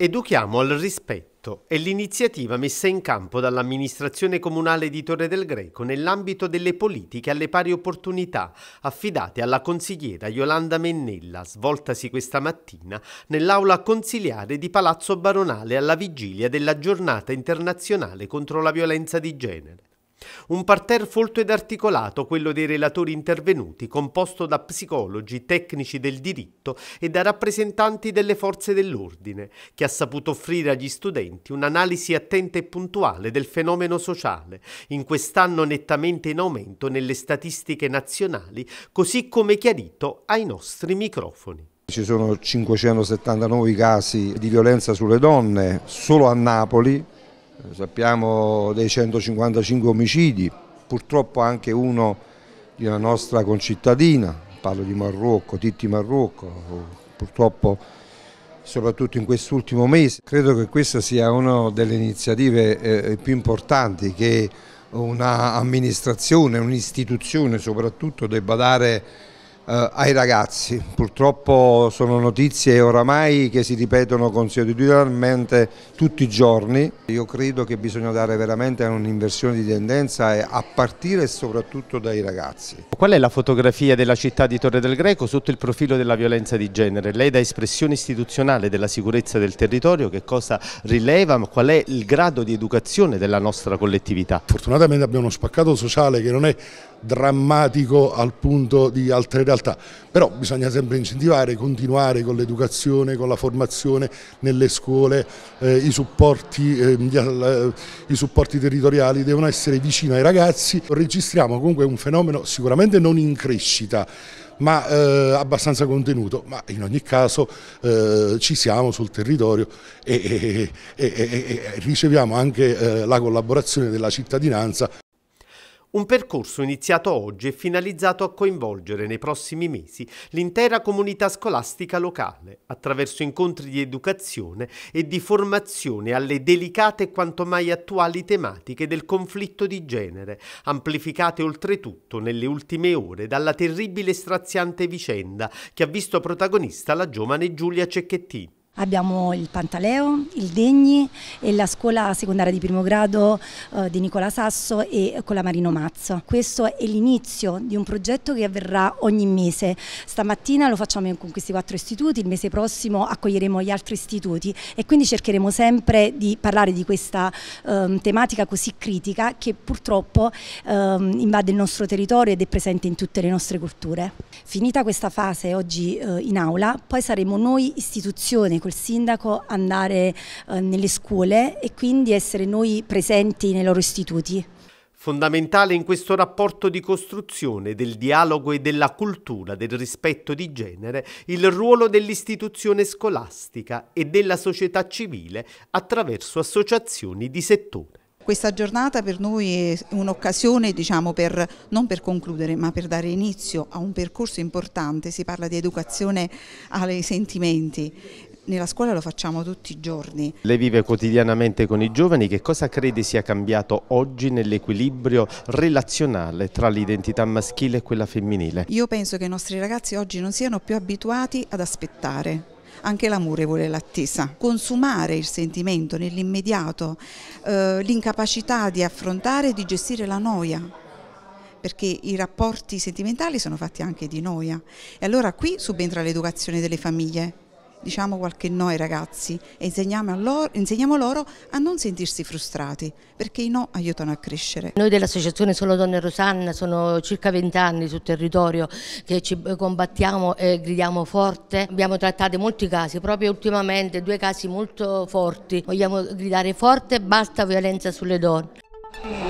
Educhiamo al rispetto è l'iniziativa messa in campo dall'amministrazione comunale di Torre del Greco nell'ambito delle politiche alle pari opportunità affidate alla consigliera Yolanda Mennella, svoltasi questa mattina nell'aula consiliare di Palazzo Baronale alla vigilia della giornata internazionale contro la violenza di genere. Un parterre folto ed articolato, quello dei relatori intervenuti, composto da psicologi, tecnici del diritto e da rappresentanti delle forze dell'ordine, che ha saputo offrire agli studenti un'analisi attenta e puntuale del fenomeno sociale, in quest'anno nettamente in aumento nelle statistiche nazionali, così come chiarito ai nostri microfoni. Ci sono 579 casi di violenza sulle donne solo a Napoli, sappiamo dei 155 omicidi, purtroppo anche uno di una nostra concittadina, parlo di Marrocco, Titti Marrocco, purtroppo soprattutto in quest'ultimo mese. Credo che questa sia una delle iniziative eh, più importanti che un'amministrazione, un'istituzione soprattutto debba dare eh, ai ragazzi. Purtroppo sono notizie oramai che si ripetono consuetudinalmente tutti i giorni. Io credo che bisogna dare veramente un'inversione di tendenza a partire soprattutto dai ragazzi. Qual è la fotografia della città di Torre del Greco sotto il profilo della violenza di genere? Lei da espressione istituzionale della sicurezza del territorio che cosa rileva? Qual è il grado di educazione della nostra collettività? Fortunatamente abbiamo uno spaccato sociale che non è drammatico al punto di alterare realtà, però bisogna sempre incentivare, continuare con l'educazione, con la formazione nelle scuole, eh, i, supporti, ehm, eh, i, supporti, territoriali devono essere vicini ai ragazzi, registriamo comunque un fenomeno sicuramente non in crescita, ma eh, abbastanza contenuto, ma in ogni caso eh, ci siamo sul territorio e, e, e, e riceviamo anche eh, la collaborazione della cittadinanza. Un percorso iniziato oggi e finalizzato a coinvolgere nei prossimi mesi l'intera comunità scolastica locale attraverso incontri di educazione e di formazione alle delicate e quanto mai attuali tematiche del conflitto di genere, amplificate oltretutto nelle ultime ore dalla terribile e straziante vicenda che ha visto protagonista la giovane Giulia Cecchettini. Abbiamo il Pantaleo, il Degni e la scuola secondaria di primo grado eh, di Nicola Sasso e con la Marino Mazzo. Questo è l'inizio di un progetto che avverrà ogni mese. Stamattina lo facciamo con questi quattro istituti, il mese prossimo accoglieremo gli altri istituti e quindi cercheremo sempre di parlare di questa eh, tematica così critica che purtroppo eh, invade il nostro territorio ed è presente in tutte le nostre culture. Finita questa fase oggi eh, in aula, poi saremo noi istituzioni col sindaco andare eh, nelle scuole e quindi essere noi presenti nei loro istituti. Fondamentale in questo rapporto di costruzione del dialogo e della cultura del rispetto di genere il ruolo dell'istituzione scolastica e della società civile attraverso associazioni di settore questa giornata per noi è un'occasione diciamo, per, non per concludere ma per dare inizio a un percorso importante, si parla di educazione ai sentimenti nella scuola lo facciamo tutti i giorni. Lei vive quotidianamente con i giovani, che cosa crede sia cambiato oggi nell'equilibrio relazionale tra l'identità maschile e quella femminile? Io penso che i nostri ragazzi oggi non siano più abituati ad aspettare, anche l'amore vuole l'attesa. Consumare il sentimento nell'immediato, eh, l'incapacità di affrontare e di gestire la noia perché i rapporti sentimentali sono fatti anche di noia e allora qui subentra l'educazione delle famiglie diciamo qualche no ai ragazzi e insegniamo loro, insegniamo loro a non sentirsi frustrati perché i no aiutano a crescere. Noi dell'associazione Solo Donne Rosanna sono circa 20 anni sul territorio che ci combattiamo e gridiamo forte, abbiamo trattato molti casi, proprio ultimamente due casi molto forti, vogliamo gridare forte basta violenza sulle donne.